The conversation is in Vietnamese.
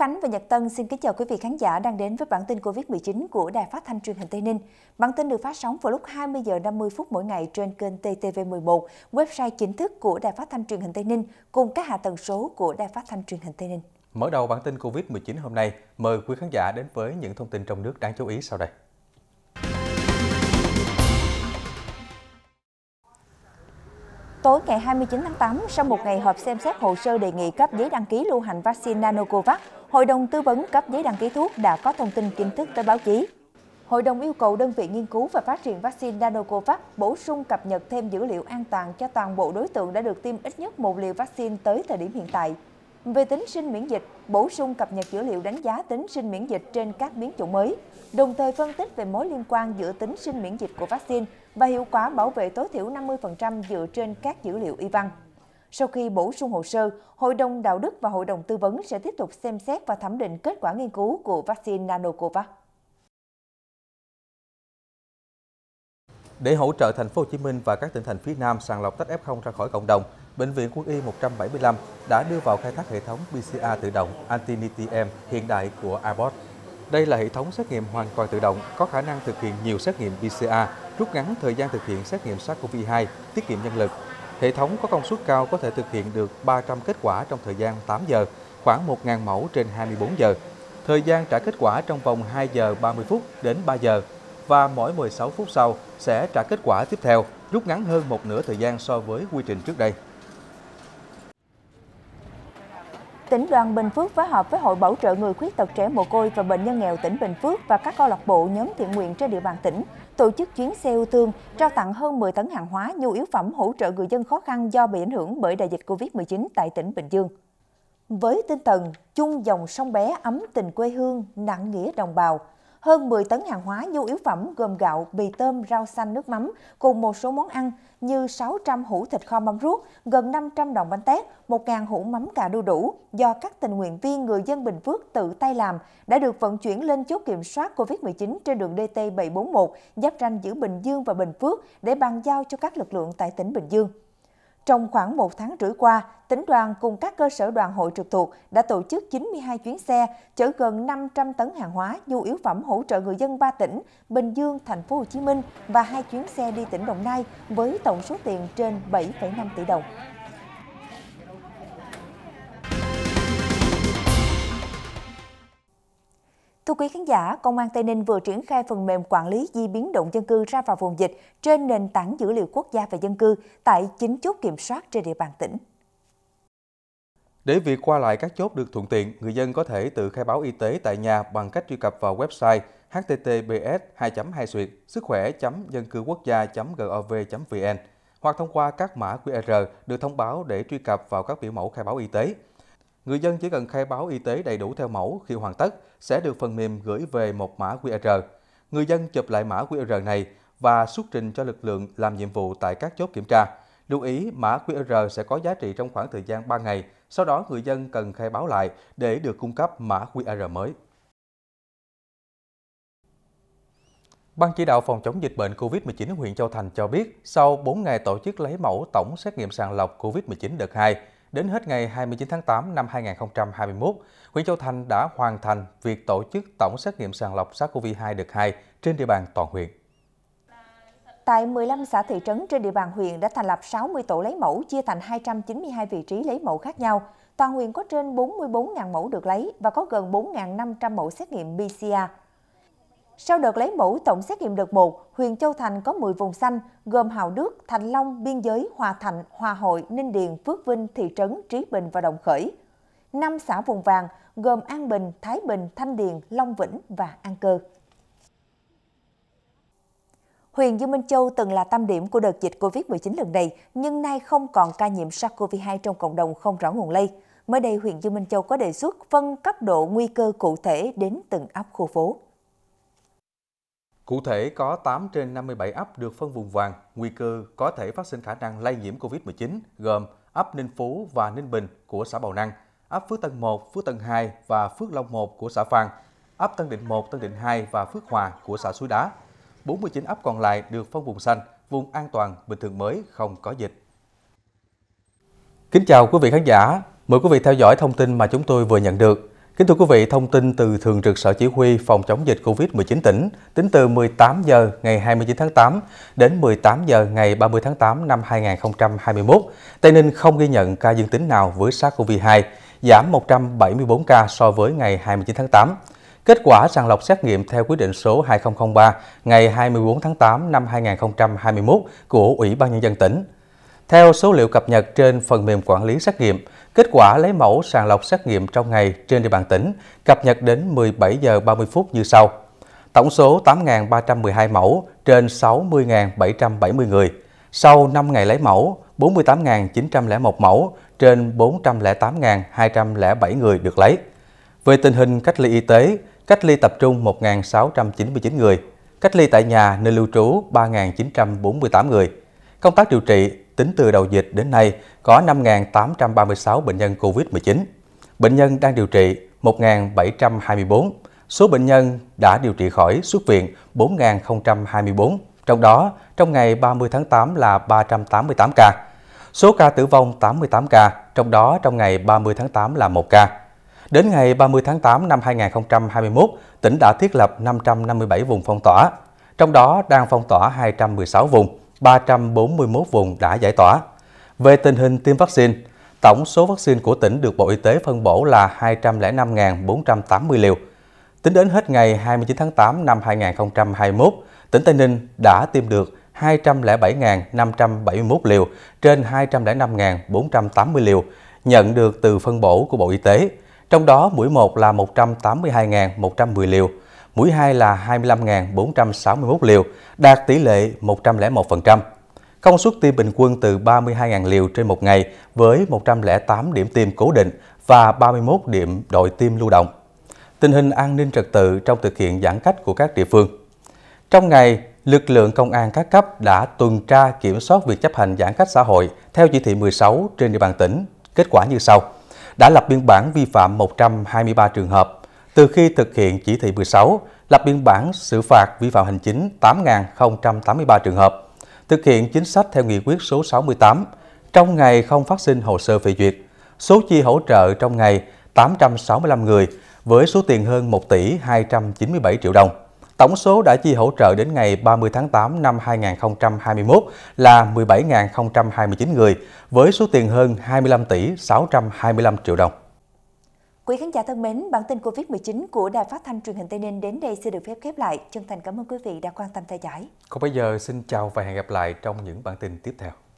Khánh và Nhật Tân xin kính chào quý vị khán giả đang đến với bản tin Covid-19 của Đài Phát thanh Truyền hình Tây Ninh. Bản tin được phát sóng vào lúc 20 giờ 50 phút mỗi ngày trên kênh TTV11, website chính thức của Đài Phát thanh Truyền hình Tây Ninh cùng các hạ tầng số của Đài Phát thanh Truyền hình Tây Ninh. Mở đầu bản tin Covid-19 hôm nay, mời quý khán giả đến với những thông tin trong nước đáng chú ý sau đây. Tối ngày 29 tháng 8, sau một ngày họp xem xét hồ sơ đề nghị cấp giấy đăng ký lưu hành vaccine Nanocovax Hội đồng tư vấn cấp giấy đăng ký thuốc đã có thông tin chính thức tới báo chí. Hội đồng yêu cầu đơn vị nghiên cứu và phát triển vaccine Nanocovax bổ sung cập nhật thêm dữ liệu an toàn cho toàn bộ đối tượng đã được tiêm ít nhất một liều vaccine tới thời điểm hiện tại. Về tính sinh miễn dịch, bổ sung cập nhật dữ liệu đánh giá tính sinh miễn dịch trên các biến chủng mới, đồng thời phân tích về mối liên quan giữa tính sinh miễn dịch của vaccine và hiệu quả bảo vệ tối thiểu 50% dựa trên các dữ liệu y văn. Sau khi bổ sung hồ sơ, Hội đồng Đạo đức và Hội đồng Tư vấn sẽ tiếp tục xem xét và thẩm định kết quả nghiên cứu của vaccine Nanocovax. Để hỗ trợ thành phố Hồ Chí Minh và các tỉnh thành phía Nam sàng lọc tách F0 ra khỏi cộng đồng, bệnh viện Quân y 175 đã đưa vào khai thác hệ thống PCR tự động antinity hiện đại của ibot. Đây là hệ thống xét nghiệm hoàn toàn tự động, có khả năng thực hiện nhiều xét nghiệm PCR, rút ngắn thời gian thực hiện xét nghiệm SARS-CoV-2, tiết kiệm nhân lực Hệ thống có công suất cao có thể thực hiện được 300 kết quả trong thời gian 8 giờ, khoảng 1.000 mẫu trên 24 giờ. Thời gian trả kết quả trong vòng 2 giờ 30 phút đến 3 giờ và mỗi 16 phút sau sẽ trả kết quả tiếp theo, rút ngắn hơn một nửa thời gian so với quy trình trước đây. tỉnh đoàn Bình Phước phối hợp với Hội Bảo trợ người khuyết tật trẻ mồ côi và bệnh nhân nghèo tỉnh Bình Phước và các câu lạc bộ nhóm thiện nguyện trên địa bàn tỉnh tổ chức chuyến xe ưu thương trao tặng hơn 10 tấn hàng hóa nhu yếu phẩm hỗ trợ người dân khó khăn do bị ảnh hưởng bởi đại dịch Covid-19 tại tỉnh Bình Dương. Với tinh thần chung dòng sông bé ấm tình quê hương, nặng nghĩa đồng bào, hơn 10 tấn hàng hóa nhu yếu phẩm gồm gạo, bì tôm, rau xanh, nước mắm cùng một số món ăn như 600 hũ thịt kho mắm ruốc, gần 500 đồng bánh tét, 1.000 hũ mắm cà đu đủ do các tình nguyện viên người dân Bình Phước tự tay làm đã được vận chuyển lên chốt kiểm soát COVID-19 trên đường DT741 giáp ranh giữa Bình Dương và Bình Phước để bàn giao cho các lực lượng tại tỉnh Bình Dương. Trong khoảng một tháng rưỡi qua, tỉnh đoàn cùng các cơ sở đoàn hội trực thuộc đã tổ chức 92 chuyến xe chở gần 500 tấn hàng hóa nhu yếu phẩm hỗ trợ người dân ba tỉnh Bình Dương, Thành phố Hồ Chí Minh và hai chuyến xe đi tỉnh Đồng Nai với tổng số tiền trên 7,5 tỷ đồng. Thưa quý khán giả, Công an Tây Ninh vừa triển khai phần mềm quản lý di biến động dân cư ra vào vùng dịch trên nền tảng dữ liệu quốc gia về dân cư tại chính chốt kiểm soát trên địa bàn tỉnh. Để việc qua lại các chốt được thuận tiện, người dân có thể tự khai báo y tế tại nhà bằng cách truy cập vào website https 2 2 sức khỏe dân cư quốc gia gov vn hoặc thông qua các mã QR được thông báo để truy cập vào các biểu mẫu khai báo y tế. Người dân chỉ cần khai báo y tế đầy đủ theo mẫu khi hoàn tất sẽ được phần mềm gửi về một mã QR. Người dân chụp lại mã QR này và xuất trình cho lực lượng làm nhiệm vụ tại các chốt kiểm tra. Lưu ý mã QR sẽ có giá trị trong khoảng thời gian 3 ngày, sau đó người dân cần khai báo lại để được cung cấp mã QR mới. Ban chỉ đạo phòng chống dịch bệnh COVID-19 huyện Châu Thành cho biết, sau 4 ngày tổ chức lấy mẫu tổng xét nghiệm sàng lọc COVID-19 đợt 2, Đến hết ngày 29 tháng 8 năm 2021, huyện Châu Thành đã hoàn thành việc tổ chức tổng xét nghiệm sàng lọc SARS-CoV-2 đợt 2 trên địa bàn toàn huyện. Tại 15 xã thị trấn trên địa bàn huyện đã thành lập 60 tổ lấy mẫu chia thành 292 vị trí lấy mẫu khác nhau. Toàn huyện có trên 44.000 mẫu được lấy và có gần 4.500 mẫu xét nghiệm PCR. Sau đợt lấy mẫu tổng xét nghiệm đợt 1, huyện Châu Thành có 10 vùng xanh gồm Hào Đức, Thành Long, Biên Giới, Hòa Thạnh, Hòa Hội, Ninh Điền, Phước Vinh, Thị Trấn, Trí Bình và Đồng Khởi. 5 xã vùng vàng gồm An Bình, Thái Bình, Thanh Điền, Long Vĩnh và An Cơ. Huyện Dương Minh Châu từng là tâm điểm của đợt dịch Covid-19 lần này, nhưng nay không còn ca nhiễm SARS-CoV-2 trong cộng đồng không rõ nguồn lây. Mới đây, huyện Dương Minh Châu có đề xuất phân cấp độ nguy cơ cụ thể đến từng ấp khu phố. Cụ thể, có 8 trên 57 ấp được phân vùng vàng, nguy cơ có thể phát sinh khả năng lây nhiễm COVID-19, gồm ấp Ninh Phú và Ninh Bình của xã Bào Năng, ấp Phước Tân 1, Phước Tân 2 và Phước Long 1 của xã Phan, ấp Tân Định 1, Tân Định 2 và Phước Hòa của xã Suối Đá. 49 ấp còn lại được phân vùng xanh, vùng an toàn, bình thường mới, không có dịch. Kính chào quý vị khán giả, mời quý vị theo dõi thông tin mà chúng tôi vừa nhận được. Kính thưa quý vị, thông tin từ Thường trực Sở Chỉ huy Phòng chống dịch COVID-19 tỉnh tính từ 18 giờ ngày 29 tháng 8 đến 18 giờ ngày 30 tháng 8 năm 2021, Tây Ninh không ghi nhận ca dương tính nào với SARS-CoV-2, giảm 174 ca so với ngày 29 tháng 8. Kết quả sàng lọc xét nghiệm theo quyết định số 2003 ngày 24 tháng 8 năm 2021 của Ủy ban Nhân dân tỉnh. Theo số liệu cập nhật trên phần mềm quản lý xét nghiệm, kết quả lấy mẫu sàng lọc xét nghiệm trong ngày trên địa bàn tỉnh cập nhật đến 17 giờ 30 phút như sau. Tổng số 8.312 mẫu trên 60.770 người. Sau 5 ngày lấy mẫu, 48.901 mẫu trên 408.207 người được lấy. Về tình hình cách ly y tế, cách ly tập trung 1.699 người, cách ly tại nhà nơi lưu trú 3.948 người. Công tác điều trị Tính từ đầu dịch đến nay, có 5.836 bệnh nhân COVID-19. Bệnh nhân đang điều trị 1.724. Số bệnh nhân đã điều trị khỏi xuất viện 4.024, trong đó trong ngày 30 tháng 8 là 388 ca. Số ca tử vong 88 ca, trong đó trong ngày 30 tháng 8 là 1 ca. Đến ngày 30 tháng 8 năm 2021, tỉnh đã thiết lập 557 vùng phong tỏa, trong đó đang phong tỏa 216 vùng, 341 vùng đã giải tỏa. Về tình hình tiêm vaccine, tổng số vaccine của tỉnh được Bộ Y tế phân bổ là 205.480 liều. Tính đến hết ngày 29 tháng 8 năm 2021, tỉnh Tây Ninh đã tiêm được 207.571 liều trên 205.480 liều nhận được từ phân bổ của Bộ Y tế, trong đó mũi 1 là 182.110 liều, mũi 2 là 25.461 liều, đạt tỷ lệ 101%. Công suất tiêm bình quân từ 32.000 liều trên một ngày với 108 điểm tiêm cố định và 31 điểm đội tiêm lưu động. Tình hình an ninh trật tự trong thực hiện giãn cách của các địa phương. Trong ngày, lực lượng công an các cấp đã tuần tra kiểm soát việc chấp hành giãn cách xã hội theo chỉ thị 16 trên địa bàn tỉnh. Kết quả như sau: đã lập biên bản vi phạm 123 trường hợp, từ khi thực hiện chỉ thị 16, lập biên bản xử phạt vi phạm hành chính 8.083 trường hợp, thực hiện chính sách theo nghị quyết số 68, trong ngày không phát sinh hồ sơ phê duyệt, số chi hỗ trợ trong ngày 865 người với số tiền hơn 1 tỷ 297 triệu đồng. Tổng số đã chi hỗ trợ đến ngày 30 tháng 8 năm 2021 là 17.029 người với số tiền hơn 25 tỷ 625 triệu đồng. Quý khán giả thân mến, bản tin Covid-19 của Đài Phát thanh truyền hình Tây Ninh đến đây sẽ được phép khép lại. Chân thành cảm ơn quý vị đã quan tâm theo dõi. Còn bây giờ xin chào và hẹn gặp lại trong những bản tin tiếp theo.